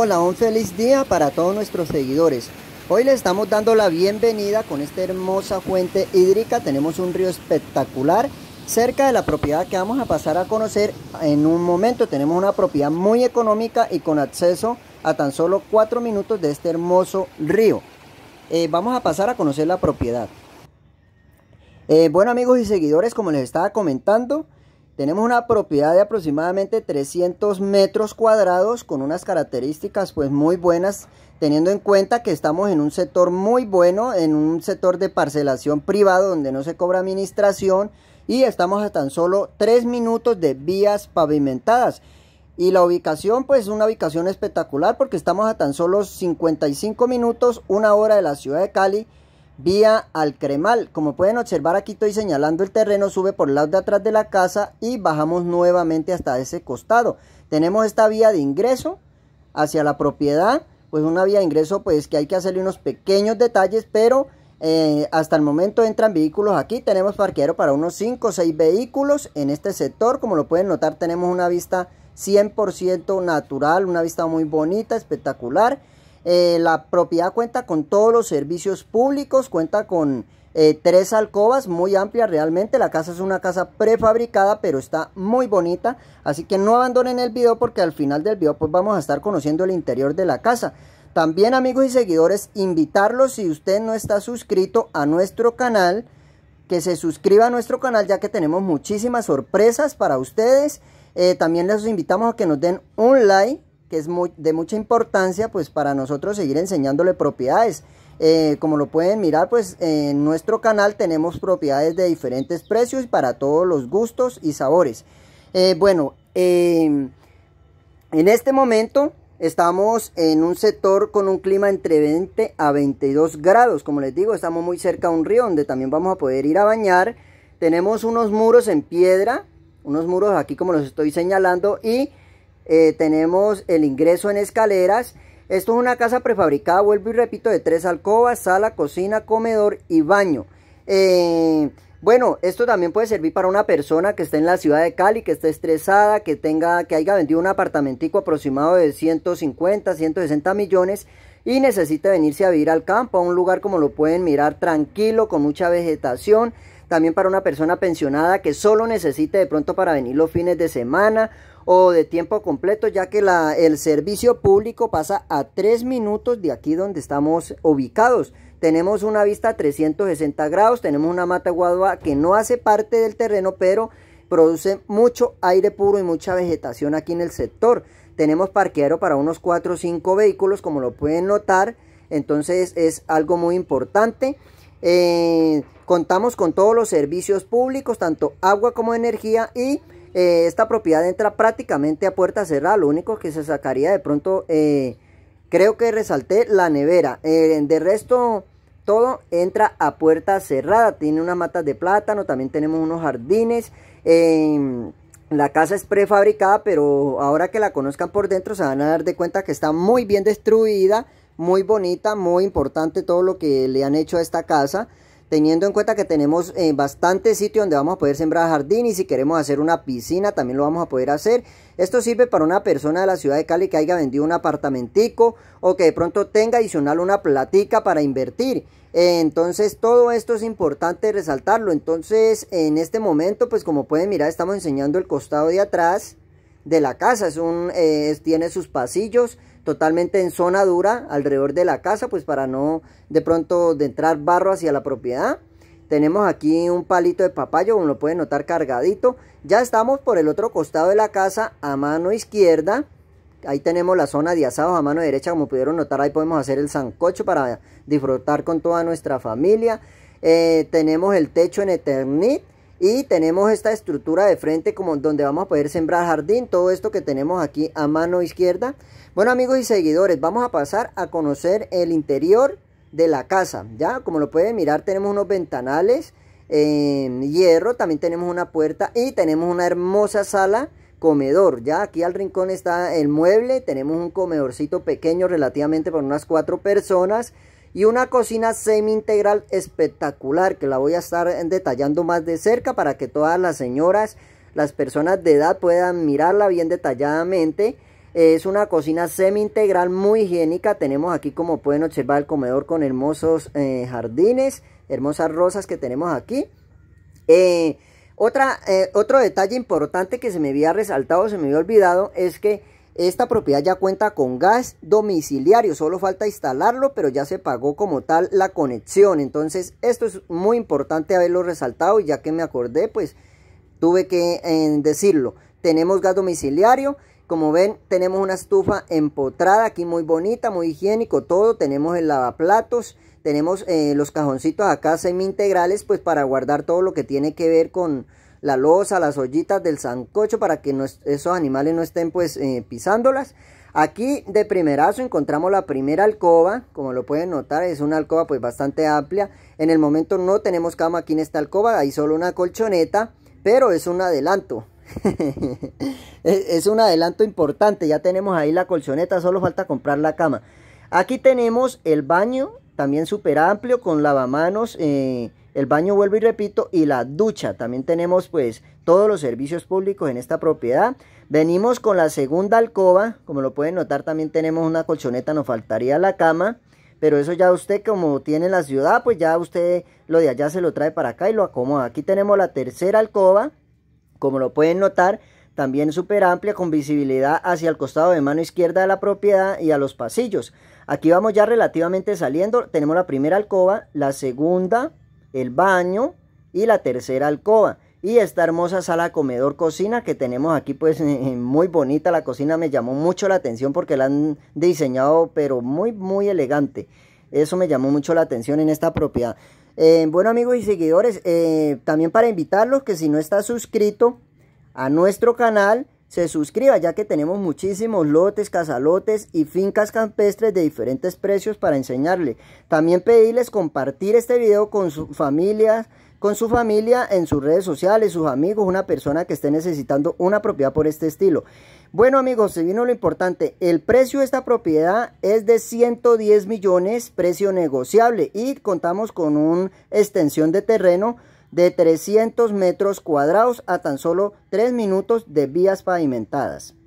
Hola, un feliz día para todos nuestros seguidores. Hoy les estamos dando la bienvenida con esta hermosa fuente hídrica. Tenemos un río espectacular cerca de la propiedad que vamos a pasar a conocer en un momento. Tenemos una propiedad muy económica y con acceso a tan solo 4 minutos de este hermoso río. Eh, vamos a pasar a conocer la propiedad. Eh, bueno amigos y seguidores, como les estaba comentando, tenemos una propiedad de aproximadamente 300 metros cuadrados con unas características pues muy buenas teniendo en cuenta que estamos en un sector muy bueno, en un sector de parcelación privada donde no se cobra administración y estamos a tan solo 3 minutos de vías pavimentadas. Y la ubicación, pues es una ubicación espectacular porque estamos a tan solo 55 minutos, una hora de la ciudad de Cali vía al cremal. Como pueden observar aquí estoy señalando el terreno, sube por el lado de atrás de la casa y bajamos nuevamente hasta ese costado. Tenemos esta vía de ingreso hacia la propiedad, pues una vía de ingreso pues que hay que hacerle unos pequeños detalles, pero eh, hasta el momento entran vehículos aquí, tenemos parqueadero para unos 5 o 6 vehículos en este sector, como lo pueden notar tenemos una vista 100% natural, una vista muy bonita, espectacular. Eh, la propiedad cuenta con todos los servicios públicos, cuenta con eh, tres alcobas muy amplias realmente. La casa es una casa prefabricada, pero está muy bonita. Así que no abandonen el video porque al final del video pues vamos a estar conociendo el interior de la casa. También amigos y seguidores, invitarlos si usted no está suscrito a nuestro canal, que se suscriba a nuestro canal ya que tenemos muchísimas sorpresas para ustedes. Eh, también les invitamos a que nos den un like que es de mucha importancia pues para nosotros seguir enseñándole propiedades. Eh, como lo pueden mirar, pues en nuestro canal tenemos propiedades de diferentes precios para todos los gustos y sabores. Eh, bueno, em, en este momento estamos en un sector con un clima entre 20 a 22 grados. Como les digo, estamos muy cerca a un río donde también vamos a poder ir a bañar. Tenemos unos muros en piedra, unos muros aquí como los estoy señalando y eh, tenemos el ingreso en escaleras. Esto es una casa prefabricada, vuelvo y repito, de tres alcobas, sala, cocina, comedor y baño. Eh, bueno, esto también puede servir para una persona que esté en la ciudad de Cali, que esté estresada, que tenga, que haya vendido un apartamentico aproximado de 150, 160 millones y necesita venirse a vivir al campo, a un lugar como lo pueden mirar tranquilo, con mucha vegetación. También para una persona pensionada que solo necesite de pronto para venir los fines de semana o de tiempo completo, ya que la, el servicio público pasa a tres minutos de aquí donde estamos ubicados. Tenemos una vista a 360 grados, tenemos una mata guadua que no hace parte del terreno, pero produce mucho aire puro y mucha vegetación aquí en el sector tenemos parqueadero para unos 4 o 5 vehículos, como lo pueden notar. Entonces es algo muy importante. Eh, contamos con todos los servicios públicos, tanto agua como energía y eh, esta propiedad entra prácticamente a puerta cerrada. Lo único que se sacaría de pronto, eh, creo que resalté la nevera. de resto, todo entra a puerta cerrada. Tiene unas matas de plátano, también tenemos unos jardines. La casa es prefabricada, pero ahora que la conozcan por dentro se van a dar de cuenta que está muy bien destruida, muy bonita, muy importante todo lo que le han hecho a esta casa teniendo en cuenta que tenemos eh, bastante sitio donde vamos a poder sembrar jardín y si queremos hacer una piscina también lo vamos a poder hacer. Esto sirve para una persona de la ciudad de Cali que haya vendido un apartamentico o que de pronto tenga adicional una platica para invertir. Eh, entonces todo esto es importante resaltarlo. Entonces en este momento pues como pueden mirar estamos enseñando el costado de atrás de la casa. Es un, eh, tiene sus pasillos totalmente en zona dura alrededor de la casa, pues para no de pronto de entrar barro hacia la propiedad. Tenemos aquí un palito de papayo, como lo pueden notar cargadito. Ya estamos por el otro costado de la casa, a mano izquierda. Ahí tenemos la zona de asados a mano derecha, como pudieron notar, ahí podemos hacer el sancocho para disfrutar con toda nuestra familia. Eh, tenemos el techo en Eternit y tenemos esta estructura de frente como donde vamos a poder sembrar jardín, todo esto que tenemos aquí a mano izquierda. Bueno amigos y seguidores, vamos a pasar a conocer el interior de la casa, ya como lo pueden mirar tenemos unos ventanales en hierro, también tenemos una puerta y tenemos una hermosa sala comedor, ya aquí al rincón está el mueble, tenemos un comedorcito pequeño relativamente para unas cuatro personas, y una cocina semi integral espectacular que la voy a estar detallando más de cerca para que todas las señoras, las personas de edad puedan mirarla bien detalladamente. Es una cocina semi integral muy higiénica. Tenemos aquí como pueden observar el comedor con hermosos eh, jardines, hermosas rosas que tenemos aquí. Eh, otra, eh, otro detalle importante que se me había resaltado, se me había olvidado, es que esta propiedad ya cuenta con gas domiciliario, solo falta instalarlo, pero ya se pagó como tal la conexión. Entonces, esto es muy importante haberlo resaltado y ya que me acordé, pues tuve que eh, decirlo. Tenemos gas domiciliario, como ven, tenemos una estufa empotrada aquí muy bonita, muy higiénico, todo. Tenemos el lavaplatos, tenemos eh, los cajoncitos acá semi integrales, pues para guardar todo lo que tiene que ver con la losa, las ollitas del sancocho para que esos animales no estén pues eh, pisándolas. Aquí de primerazo encontramos la primera alcoba, como lo pueden notar es una alcoba pues bastante amplia. En el momento no tenemos cama aquí en esta alcoba, hay solo una colchoneta, pero es un adelanto. es un adelanto importante, ya tenemos ahí la colchoneta, solo falta comprar la cama. Aquí tenemos el baño, también súper amplio, con lavamanos. Eh, el baño vuelvo y repito, y la ducha. También tenemos pues todos los servicios públicos en esta propiedad. Venimos con la segunda alcoba, como lo pueden notar también tenemos una colchoneta, nos faltaría la cama. Pero eso ya usted como tiene la ciudad, pues ya usted lo de allá se lo trae para acá y lo acomoda. Aquí tenemos la tercera alcoba, como lo pueden notar, también súper amplia con visibilidad hacia el costado de mano izquierda de la propiedad y a los pasillos. Aquí vamos ya relativamente saliendo. Tenemos la primera alcoba, la segunda, el baño y la tercera alcoba. Y esta hermosa sala comedor cocina que tenemos aquí, pues muy bonita la cocina, me llamó mucho la atención porque la han diseñado, pero muy, muy elegante. Eso me llamó mucho la atención en esta propiedad. Eh, bueno amigos y seguidores, eh, también para invitarlos que si no está suscrito a nuestro canal, se suscriba ya que tenemos muchísimos lotes, casalotes y fincas campestres de diferentes precios para enseñarle. También pedirles compartir este video con su familia, con su familia en sus redes sociales, sus amigos, una persona que esté necesitando una propiedad por este estilo. Bueno amigos, se vino lo importante, el precio de esta propiedad es de 110 millones, precio negociable y contamos con una extensión de terreno de 300 metros cuadrados a tan solo 3 minutos de vías pavimentadas.